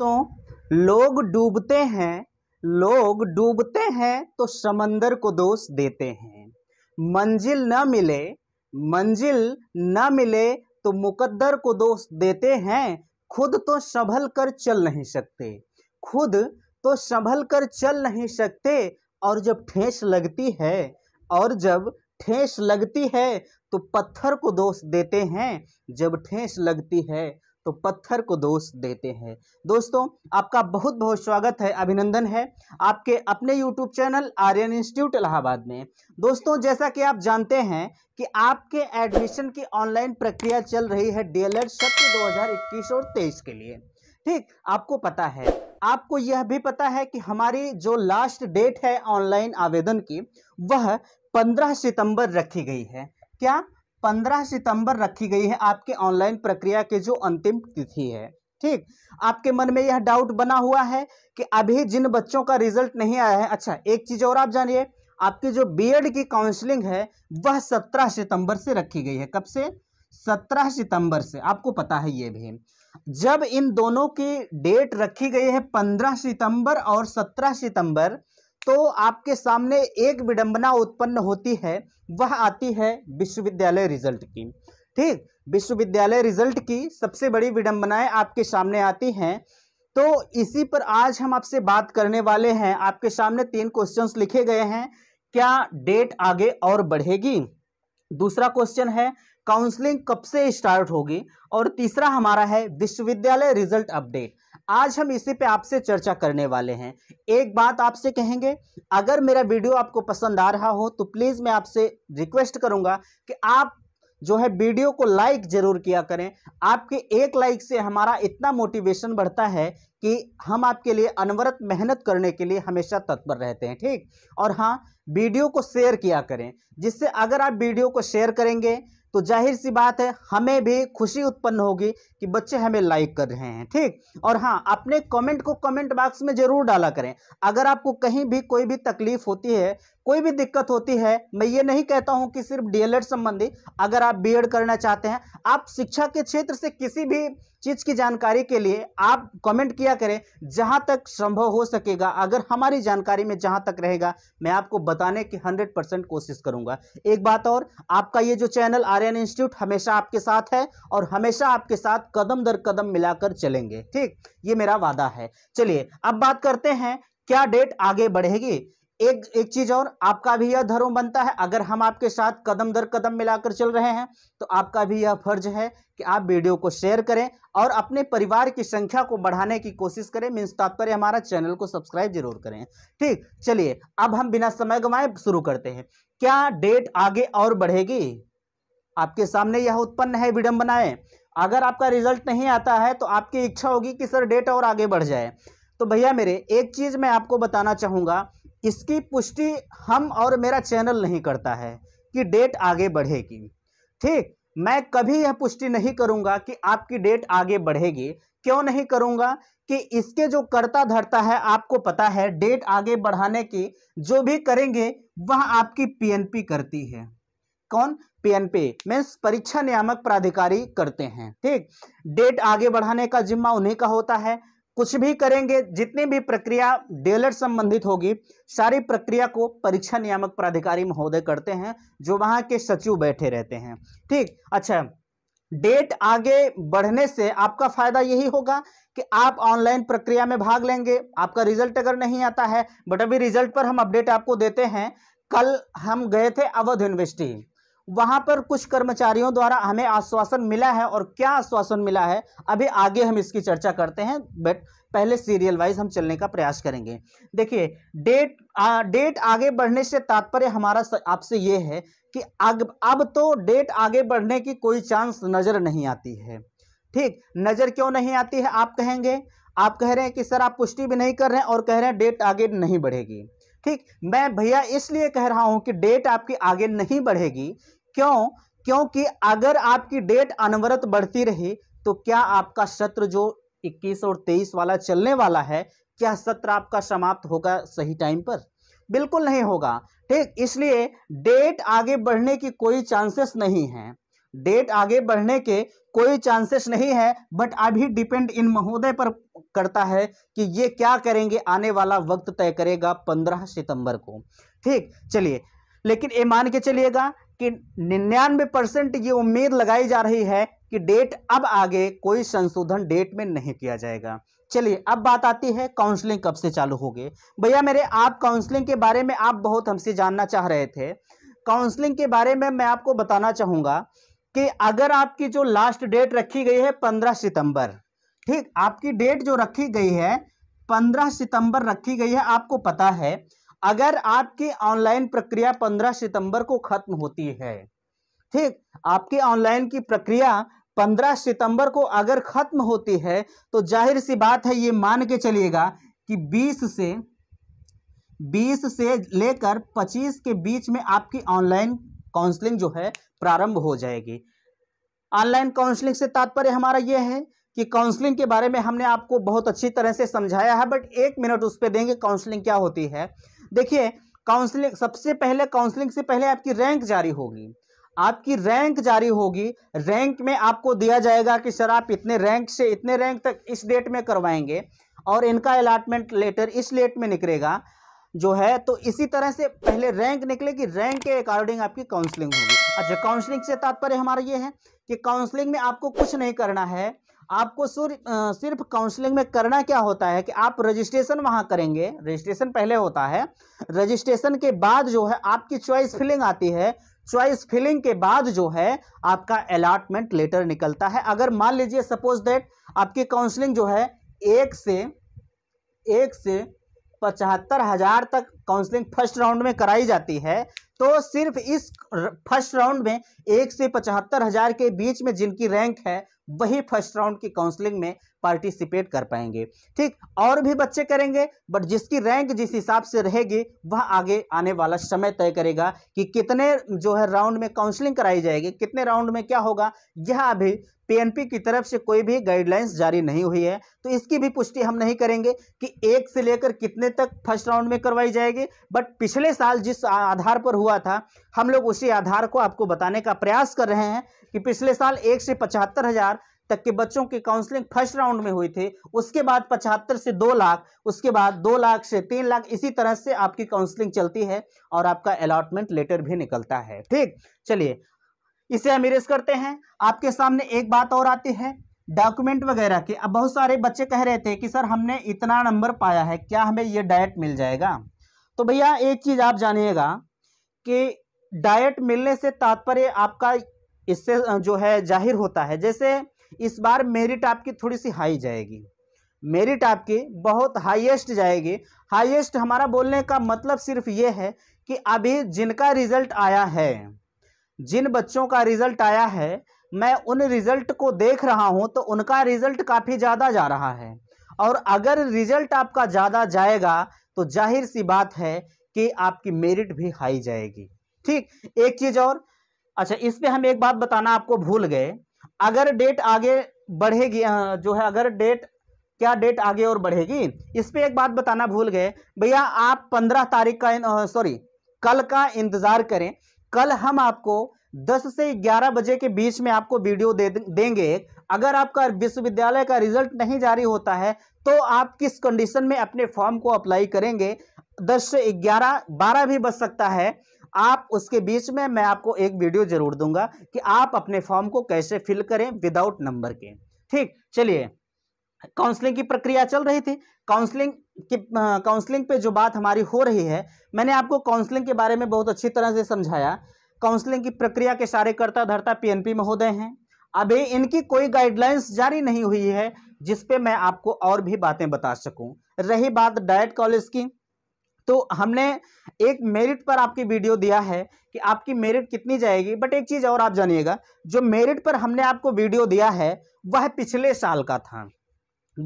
दोस्तों लोग डूबते हैं लोग डूबते हैं तो समंदर को दोष देते हैं मंजिल न मिले मंजिल न मिले तो मुकद्दर को दोष देते हैं खुद तो संभल कर चल नहीं सकते खुद तो संभल कर चल नहीं सकते और जब ठेस लगती है और जब ठेस लगती है तो पत्थर को दोष देते हैं जब ठेस लगती है तो पत्थर को दोष देते हैं दोस्तों आपका बहुत बहुत स्वागत है अभिनंदन है आपके अपने YouTube channel Aryan institute Allahabad में दोस्तों जैसा कि आप जानते हैं कि आपके एडमिशन की ऑनलाइन प्रक्रिया चल रही है डी एल एड सत्र दो और तेईस के लिए ठीक आपको पता है आपको यह भी पता है कि हमारी जो लास्ट डेट है ऑनलाइन आवेदन की वह पंद्रह सितंबर रखी गई है क्या पंद्रह सितंबर रखी गई है आपके ऑनलाइन प्रक्रिया के जो अंतिम तिथि है ठीक आपके मन में यह डाउट बना हुआ है कि अभी जिन बच्चों का रिजल्ट नहीं आया है अच्छा एक चीज और आप जानिए आपकी जो बीएड की काउंसलिंग है वह सत्रह सितंबर से रखी गई है कब से सत्रह सितंबर से आपको पता है ये भी जब इन दोनों की डेट रखी गई है पंद्रह सितंबर और सत्रह सितंबर तो आपके सामने एक विडंबना उत्पन्न होती है वह आती है विश्वविद्यालय रिजल्ट की ठीक विश्वविद्यालय रिजल्ट की सबसे बड़ी विडंबनाएं आपके सामने आती हैं तो इसी पर आज हम आपसे बात करने वाले हैं आपके सामने तीन क्वेश्चंस लिखे गए हैं क्या डेट आगे और बढ़ेगी दूसरा क्वेश्चन है काउंसलिंग कब से स्टार्ट होगी और तीसरा हमारा है विश्वविद्यालय रिजल्ट अपडेट आज हम इसी पे आपसे चर्चा करने वाले हैं एक बात आपसे कहेंगे अगर मेरा वीडियो आपको पसंद आ रहा हो तो प्लीज़ मैं आपसे रिक्वेस्ट करूंगा कि आप जो है वीडियो को लाइक जरूर किया करें आपके एक लाइक से हमारा इतना मोटिवेशन बढ़ता है कि हम आपके लिए अनवरत मेहनत करने के लिए हमेशा तत्पर रहते हैं ठीक और हाँ वीडियो को शेयर किया करें जिससे अगर आप वीडियो को शेयर करेंगे तो जाहिर सी बात है हमें भी खुशी उत्पन्न होगी कि बच्चे हमें लाइक कर रहे हैं ठीक और हाँ अपने कमेंट को कमेंट बॉक्स में जरूर डाला करें अगर आपको कहीं भी कोई भी तकलीफ होती है कोई भी दिक्कत होती है मैं ये नहीं कहता हूँ कि सिर्फ डीएलएड संबंधी अगर आप बी करना चाहते हैं आप शिक्षा के क्षेत्र से किसी भी चीज़ की जानकारी के लिए आप कमेंट किया करें जहाँ तक संभव हो सकेगा अगर हमारी जानकारी में जहाँ तक रहेगा मैं आपको बताने की हंड्रेड परसेंट कोशिश करूँगा एक बात और आपका ये जो चैनल आर्यन इंस्टीट्यूट हमेशा आपके साथ है और हमेशा आपके साथ कदम दर कदम मिलाकर चलेंगे ठीक ये मेरा वादा है चलिए अब बात करते हैं क्या डेट आगे बढ़ेगी एक एक चीज और आपका भी यह धर्म बनता है अगर हम आपके साथ कदम दर कदम मिलाकर चल रहे हैं तो आपका भी यह फर्ज है कि आप वीडियो को शेयर करें और अपने परिवार की संख्या को बढ़ाने की कोशिश करें मीन्स तात्पर्य हमारा चैनल को सब्सक्राइब जरूर करें ठीक चलिए अब हम बिना समय गवाए शुरू करते हैं क्या डेट आगे और बढ़ेगी आपके सामने यह उत्पन्न है विडम्बनाएं अगर आपका रिजल्ट नहीं आता है तो आपकी इच्छा होगी कि सर डेट और आगे बढ़ जाए तो भैया मेरे एक चीज़ मैं आपको बताना चाहूंगा इसकी पुष्टि हम और मेरा चैनल नहीं करता है कि डेट आगे बढ़ेगी ठीक मैं कभी यह पुष्टि नहीं करूंगा कि आपकी डेट आगे बढ़ेगी क्यों नहीं करूंगा कि इसके जो कर्ता धरता है आपको पता है डेट आगे बढ़ाने की जो भी करेंगे वह आपकी पीएनपी करती है कौन पीएनपी मीन्स परीक्षा नियामक प्राधिकारी करते हैं ठीक डेट आगे बढ़ाने का जिम्मा उन्हीं का होता है कुछ भी करेंगे जितनी भी प्रक्रिया डेलर संबंधित होगी सारी प्रक्रिया को परीक्षा नियामक प्राधिकारी महोदय करते हैं जो वहां के सचिव बैठे रहते हैं ठीक अच्छा डेट आगे बढ़ने से आपका फायदा यही होगा कि आप ऑनलाइन प्रक्रिया में भाग लेंगे आपका रिजल्ट अगर नहीं आता है बट अभी रिजल्ट पर हम अपडेट आपको देते हैं कल हम गए थे अवध यूनिवर्सिटी वहां पर कुछ कर्मचारियों द्वारा हमें आश्वासन मिला है और क्या आश्वासन मिला है अभी आगे हम इसकी चर्चा करते हैं बट पहले सीरियल वाइज हम चलने का प्रयास करेंगे देखिए डेट आ, डेट आगे बढ़ने से तात्पर्य हमारा आपसे ये है कि अग, अब तो डेट आगे बढ़ने की कोई चांस नज़र नहीं आती है ठीक नज़र क्यों नहीं आती है आप कहेंगे आप कह रहे हैं कि सर आप पुष्टि भी नहीं कर रहे हैं और कह रहे हैं डेट आगे नहीं बढ़ेगी ठीक मैं भैया इसलिए कह रहा हूं कि डेट आपकी आगे नहीं बढ़ेगी क्यों क्योंकि अगर आपकी डेट अनवरत बढ़ती रही तो क्या आपका सत्र जो 21 और 23 वाला चलने वाला है क्या सत्र आपका समाप्त होगा सही टाइम पर बिल्कुल नहीं होगा ठीक इसलिए डेट आगे बढ़ने की कोई चांसेस नहीं है डेट आगे बढ़ने के कोई चांसेस नहीं है बट अभी डिपेंड इन महोदय पर करता है कि ये क्या करेंगे आने वाला वक्त तय करेगा पंद्रह सितंबर को ठीक चलिए लेकिन ये मान के चलिएगा कि निन्यानवे परसेंट ये उम्मीद लगाई जा रही है कि डेट अब आगे कोई संशोधन डेट में नहीं किया जाएगा चलिए अब बात आती है काउंसलिंग कब से चालू होगी भैया मेरे आप काउंसलिंग के बारे में आप बहुत हमसे जानना चाह रहे थे काउंसलिंग के बारे में मैं आपको बताना चाहूँगा कि अगर आपकी जो लास्ट डेट रखी गई है पंद्रह सितंबर ठीक आपकी डेट जो रखी गई है पंद्रह सितंबर रखी गई है आपको पता है अगर आपकी ऑनलाइन प्रक्रिया 15 सितंबर को खत्म होती है ठीक आपकी ऑनलाइन की प्रक्रिया 15 सितंबर को अगर खत्म होती है तो जाहिर सी बात है ये मान के चलिएगा कि 20 से 20 से लेकर 25 के बीच में आपकी ऑनलाइन काउंसलिंग जो है प्रारंभ हो जाएगी ऑनलाइन काउंसलिंग से तात्पर्य हमारा यह है कि काउंसलिंग के बारे में हमने आपको बहुत अच्छी तरह से समझाया है बट एक मिनट उस पर देंगे काउंसलिंग क्या होती है देखिए काउंसलिंग सबसे पहले काउंसलिंग से पहले आपकी रैंक जारी होगी आपकी रैंक जारी होगी रैंक में आपको दिया जाएगा कि सर आप इतने रैंक से इतने रैंक तक इस डेट में करवाएंगे और इनका अलाटमेंट लेटर इस डेट में निकलेगा जो है तो इसी तरह से पहले रैंक निकलेगी रैंक के अकॉर्डिंग आपकी काउंसलिंग होगी अच्छा काउंसलिंग से तात्पर्य हमारा ये है कि काउंसलिंग में आपको कुछ नहीं करना है आपको सिर्फ काउंसलिंग में करना क्या होता है कि आप रजिस्ट्रेशन वहां करेंगे रजिस्ट्रेशन पहले होता है रजिस्ट्रेशन के बाद जो है आपकी चॉइस फिलिंग आती है चॉइस फिलिंग के बाद जो है आपका अलाटमेंट लेटर निकलता है अगर मान लीजिए सपोज दैट आपकी काउंसलिंग जो है एक से एक से पचहत्तर हजार तक काउंसलिंग फर्स्ट राउंड में कराई जाती है तो सिर्फ इस फर्स्ट राउंड में एक से पचहत्तर हजार के बीच में जिनकी रैंक है वही फर्स्ट राउंड की काउंसलिंग में पार्टिसिपेट कर पाएंगे ठीक और भी बच्चे करेंगे बट जिसकी रैंक जिस हिसाब से रहेगी वह आगे आने वाला समय तय करेगा कि कितने जो है राउंड में काउंसलिंग कराई जाएगी कितने राउंड में क्या होगा यह अभी पीएनपी की तरफ से कोई भी गाइडलाइंस जारी नहीं हुई है तो इसकी भी पुष्टि हम नहीं करेंगे कि एक से लेकर कितने तक फर्स्ट राउंड में करवाई जाएगी बट पिछले साल जिस आधार पर हुआ था हम लोग उसी आधार को आपको बताने का प्रयास कर रहे हैं कि पिछले साल एक से पचहत्तर हज़ार तक के बच्चों की काउंसलिंग फर्स्ट राउंड में हुई थी उसके बाद पचहत्तर से दो लाख उसके बाद दो लाख से तीन लाख इसी तरह से आपकी काउंसलिंग चलती है और आपका अलॉटमेंट लेटर भी निकलता है ठीक चलिए इसे हम इरेज करते हैं आपके सामने एक बात और आती है डॉक्यूमेंट वगैरह के अब बहुत सारे बच्चे कह रहे थे कि सर हमने इतना नंबर पाया है क्या हमें ये डायट मिल जाएगा तो भैया एक चीज़ आप जानिएगा कि डाइट मिलने से तात्पर्य आपका इससे जो है जाहिर होता है जैसे इस बार मेरिट आपकी थोड़ी सी हाई जाएगी मेरिट आपके बहुत हाईएस्ट जाएगी हाईएस्ट हमारा बोलने का मतलब सिर्फ ये है कि अभी जिनका रिजल्ट आया है जिन बच्चों का रिजल्ट आया है मैं उन रिजल्ट को देख रहा हूँ तो उनका रिजल्ट काफ़ी ज़्यादा जा रहा है और अगर रिजल्ट आपका ज़्यादा जाएगा तो जाहिर सी बात है कि आपकी मेरिट भी हाई जाएगी ठीक एक चीज़ और अच्छा इस पर हम एक बात बताना आपको भूल गए अगर डेट आगे बढ़ेगी जो है अगर डेट क्या डेट आगे और बढ़ेगी इस पर एक बात बताना भूल गए भैया आप पंद्रह तारीख का सॉरी कल का इंतज़ार करें कल हम आपको दस से ग्यारह बजे के बीच में आपको वीडियो दे देंगे अगर आपका विश्वविद्यालय का रिजल्ट नहीं जारी होता है तो आप किस कंडीशन में अपने फॉर्म को अप्लाई करेंगे दस से ग्यारह बारह भी बच सकता है आप उसके बीच में मैं आपको एक वीडियो जरूर दूंगा कि आप अपने फॉर्म को कैसे फिल करें विदाउट नंबर के ठीक चलिए काउंसलिंग की प्रक्रिया चल रही थी काउंसलिंग की काउंसलिंग पे जो बात हमारी हो रही है मैंने आपको काउंसलिंग के बारे में बहुत अच्छी तरह से समझाया काउंसलिंग की प्रक्रिया के सारे कर्ता धर्ता पीएनपी महोदय हैं अभी इनकी कोई गाइडलाइंस जारी नहीं हुई है जिस पे मैं आपको और भी बातें बता सकूं रही बात डायट कॉलेज की तो हमने एक मेरिट पर आपकी वीडियो दिया है कि आपकी मेरिट कितनी जाएगी बट एक चीज़ और आप जानिएगा जो मेरिट पर हमने आपको वीडियो दिया है वह पिछले साल का था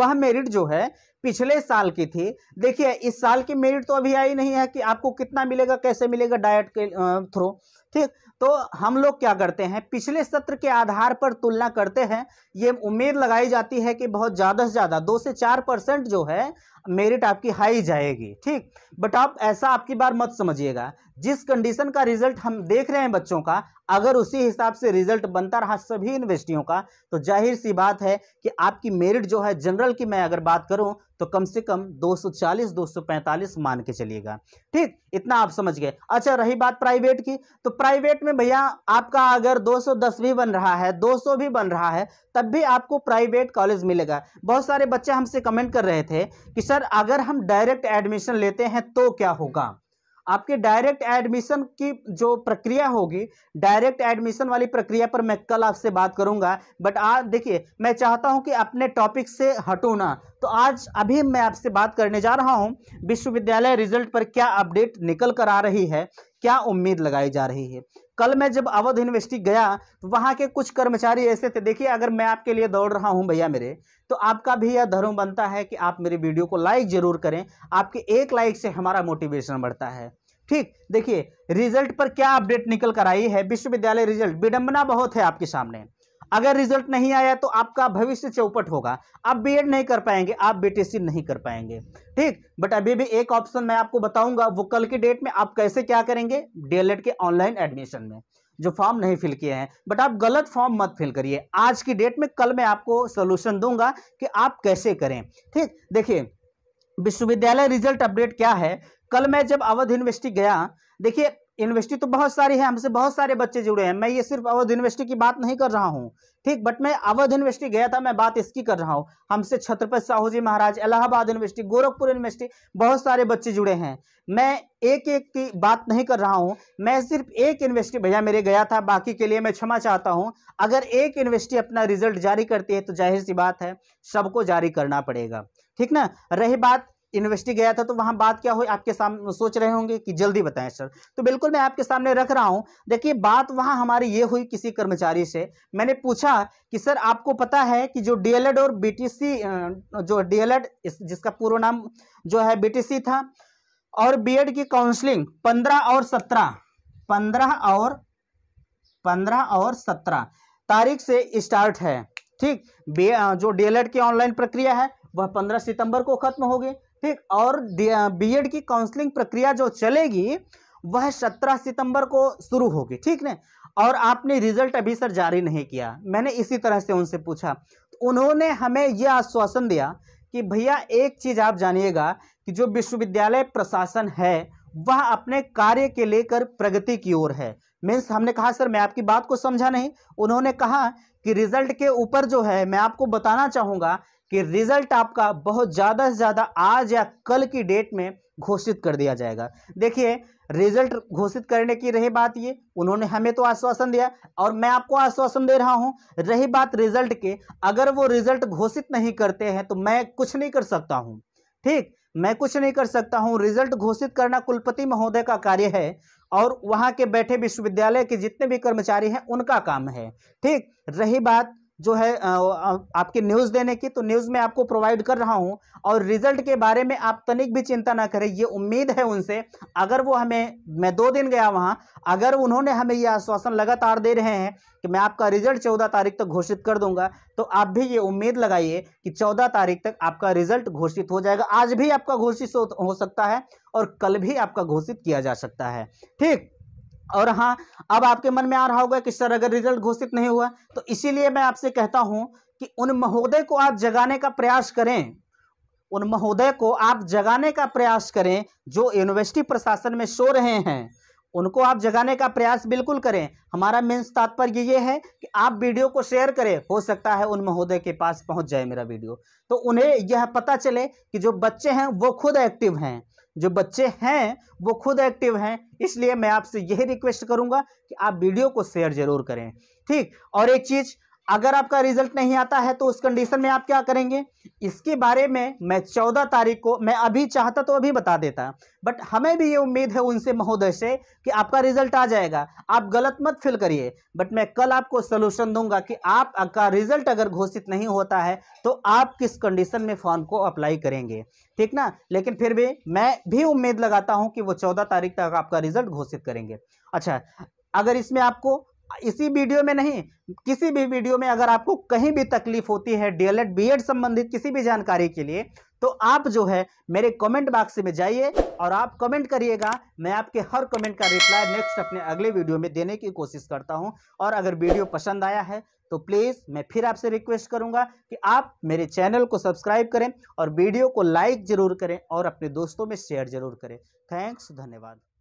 वह मेरिट जो है पिछले साल की थी देखिए इस साल की मेरिट तो अभी आई नहीं है कि आपको कितना मिलेगा कैसे मिलेगा डाइट के थ्रू ठीक तो हम लोग क्या करते हैं पिछले सत्र के आधार पर तुलना करते हैं ये उम्मीद लगाई जाती है कि बहुत ज़्यादा से ज़्यादा दो से चार परसेंट जो है मेरिट आपकी हाई जाएगी ठीक बट आप ऐसा आपकी बार मत समझिएगा जिस कंडीशन का रिजल्ट हम देख रहे हैं बच्चों का अगर उसी हिसाब से रिजल्ट बनता रहा सभी यूनिवर्सिटियों का तो जाहिर सी बात है कि आपकी मेरिट जो है जनरल की मैं अगर बात करूं तो कम से कम 240 245 मान के चलिएगा ठीक इतना आप समझ गए अच्छा रही बात प्राइवेट की तो प्राइवेट में भैया आपका अगर 210 भी बन रहा है 200 भी बन रहा है तब भी आपको प्राइवेट कॉलेज मिलेगा बहुत सारे बच्चे हमसे कमेंट कर रहे थे कि सर अगर हम डायरेक्ट एडमिशन लेते हैं तो क्या होगा आपके डायरेक्ट एडमिशन की जो प्रक्रिया होगी डायरेक्ट एडमिशन वाली प्रक्रिया पर मैं कल आपसे बात करूंगा बट आज देखिए मैं चाहता हूं कि अपने टॉपिक से हटू ना तो आज अभी मैं आपसे बात करने जा रहा हूं विश्वविद्यालय रिजल्ट पर क्या अपडेट निकल कर आ रही है क्या उम्मीद लगाई जा रही है कल मैं जब अवध यूनिवर्सिटी गया तो वहाँ के कुछ कर्मचारी ऐसे थे देखिए अगर मैं आपके लिए दौड़ रहा हूँ भैया मेरे तो आपका भी यह धर्म बनता है कि आप मेरे वीडियो को लाइक ज़रूर करें आपके एक लाइक से हमारा मोटिवेशन बढ़ता है ठीक देखिए रिजल्ट पर क्या अपडेट निकल कर आई है विश्वविद्यालय रिजल्ट विडंबना बहुत है आपके सामने अगर रिजल्ट नहीं आया तो आपका भविष्य चौपट होगा आप बीएड नहीं कर पाएंगे आप बीटीसी नहीं कर पाएंगे ठीक बट अभी भी एक ऑप्शन मैं आपको बताऊंगा वो कल की डेट में आप कैसे क्या करेंगे डीएलएड के ऑनलाइन एडमिशन में जो फॉर्म नहीं फिल किए हैं बट आप गलत फॉर्म मत फिल करिए आज की डेट में कल मैं आपको सोल्यूशन दूंगा कि आप कैसे करें ठीक देखिए विश्वविद्यालय रिजल्ट अपडेट क्या है कल मैं जब अवध यूनिवर्सिटी गया देखिए यूनिवर्सिटी तो बहुत सारी है हमसे बहुत सारे बच्चे जुड़े हैं मैं ये सिर्फ अवध यूनिवर्सिटी की बात नहीं कर रहा हूँ ठीक बट मैं अवध यूनिवर्सिटी गया था मैं बात इसकी कर रहा हूँ हमसे छत्रपति साहू जी महाराज इलाहाबाद यूनिवर्सिटी गोरखपुर यूनिवर्सिटी बहुत सारे बच्चे जुड़े हैं मैं एक एक की बात नहीं कर रहा हूँ मैं सिर्फ एक यूनिवर्सिटी भैया मेरे गया था बाकी के लिए मैं क्षमा चाहता हूँ अगर एक यूनिवर्सिटी अपना रिजल्ट जारी करती है तो जाहिर सी बात है सबको जारी करना पड़ेगा ठीक ना रही बात यूनिवर्सिटी गया था तो वहां बात क्या हुई आपके सामने सोच रहे होंगे कि जल्दी बताएं सर तो बिल्कुल मैं आपके सामने रख रहा हूं देखिए बात वहां हमारी ये हुई किसी कर्मचारी से मैंने पूछा कि सर आपको पता है कि जो डीएलएड और बीटीसी जो डीएलएड जिसका पूर्व नाम जो है बीटीसी था और बीएड की काउंसलिंग पंद्रह और सत्रह पंद्रह और पंद्रह और सत्रह तारीख से स्टार्ट है ठीक जो डीएलएड की ऑनलाइन प्रक्रिया है वह पंद्रह सितंबर को खत्म होगी ठीक और बीएड की काउंसलिंग प्रक्रिया जो चलेगी वह सत्रह सितंबर को शुरू होगी ठीक ने और आपने रिजल्ट अभी सर जारी नहीं किया मैंने इसी तरह से उनसे पूछा तो उन्होंने हमें यह आश्वासन दिया कि भैया एक चीज़ आप जानिएगा कि जो विश्वविद्यालय प्रशासन है वह अपने कार्य के लेकर प्रगति की ओर है मीन्स हमने कहा सर मैं आपकी बात को समझा नहीं उन्होंने कहा कि रिजल्ट के ऊपर जो है मैं आपको बताना चाहूंगा कि रिजल्ट आपका बहुत ज़्यादा से ज़्यादा आज या कल की डेट में घोषित कर दिया जाएगा देखिए रिजल्ट घोषित करने की रही बात ये उन्होंने हमें तो आश्वासन दिया और मैं आपको आश्वासन दे रहा हूँ रही बात रिजल्ट के अगर वो रिजल्ट घोषित नहीं करते हैं तो मैं कुछ नहीं कर सकता हूँ ठीक मैं कुछ नहीं कर सकता हूँ रिजल्ट घोषित करना कुलपति महोदय का कार्य है और वहाँ के बैठे विश्वविद्यालय के जितने भी कर्मचारी हैं उनका काम है ठीक रही बात जो है आपके न्यूज़ देने की तो न्यूज़ में आपको प्रोवाइड कर रहा हूँ और रिजल्ट के बारे में आप तनिक भी चिंता ना करें ये उम्मीद है उनसे अगर वो हमें मैं दो दिन गया वहाँ अगर उन्होंने हमें यह आश्वासन लगातार दे रहे हैं कि मैं आपका रिजल्ट चौदह तारीख तक घोषित कर दूंगा तो आप भी ये उम्मीद लगाइए कि चौदह तारीख तक आपका रिजल्ट घोषित हो जाएगा आज भी आपका घोषित हो सकता है और कल भी आपका घोषित किया जा सकता है ठीक और हाँ अब आपके मन में आ रहा होगा कि सर अगर रिजल्ट घोषित नहीं हुआ तो इसीलिए मैं आपसे कहता हूँ कि उन महोदय को आप जगाने का प्रयास करें उन महोदय को आप जगाने का प्रयास करें जो यूनिवर्सिटी प्रशासन में सो रहे हैं उनको आप जगाने का प्रयास बिल्कुल करें हमारा मेन्स तात्पर्य ये है कि आप वीडियो को शेयर करें हो सकता है उन महोदय के पास पहुंच जाए मेरा वीडियो तो उन्हें यह पता चले कि जो बच्चे हैं वो खुद एक्टिव हैं जो बच्चे हैं वो खुद एक्टिव हैं इसलिए मैं आपसे यही रिक्वेस्ट करूंगा कि आप वीडियो को शेयर ज़रूर करें ठीक और एक चीज़ अगर आपका रिजल्ट नहीं आता है तो उस कंडीशन में आप क्या करेंगे इसके बारे में मैं चौदह तारीख को मैं अभी चाहता तो अभी बता देता बट हमें भी ये उम्मीद है उनसे महोदय से कि आपका रिजल्ट आ जाएगा आप गलत मत फिल करिए बट मैं कल आपको सोल्यूशन दूंगा कि आप आपका रिजल्ट अगर घोषित नहीं होता है तो आप किस कंडीशन में फॉर्म को अप्लाई करेंगे ठीक ना लेकिन फिर भी मैं भी उम्मीद लगाता हूँ कि वो चौदह तारीख तक आपका रिजल्ट घोषित करेंगे अच्छा अगर इसमें आपको इसी वीडियो में नहीं किसी भी वीडियो में अगर आपको कहीं भी तकलीफ होती है डीएलएड बीएड संबंधित किसी भी जानकारी के लिए तो आप जो है मेरे कमेंट बॉक्स में जाइए और आप कमेंट करिएगा मैं आपके हर कमेंट का रिप्लाई नेक्स्ट अपने अगले वीडियो में देने की कोशिश करता हूं और अगर वीडियो पसंद आया है तो प्लीज़ मैं फिर आपसे रिक्वेस्ट करूंगा कि आप मेरे चैनल को सब्सक्राइब करें और वीडियो को लाइक ज़रूर करें और अपने दोस्तों में शेयर ज़रूर करें थैंक्स धन्यवाद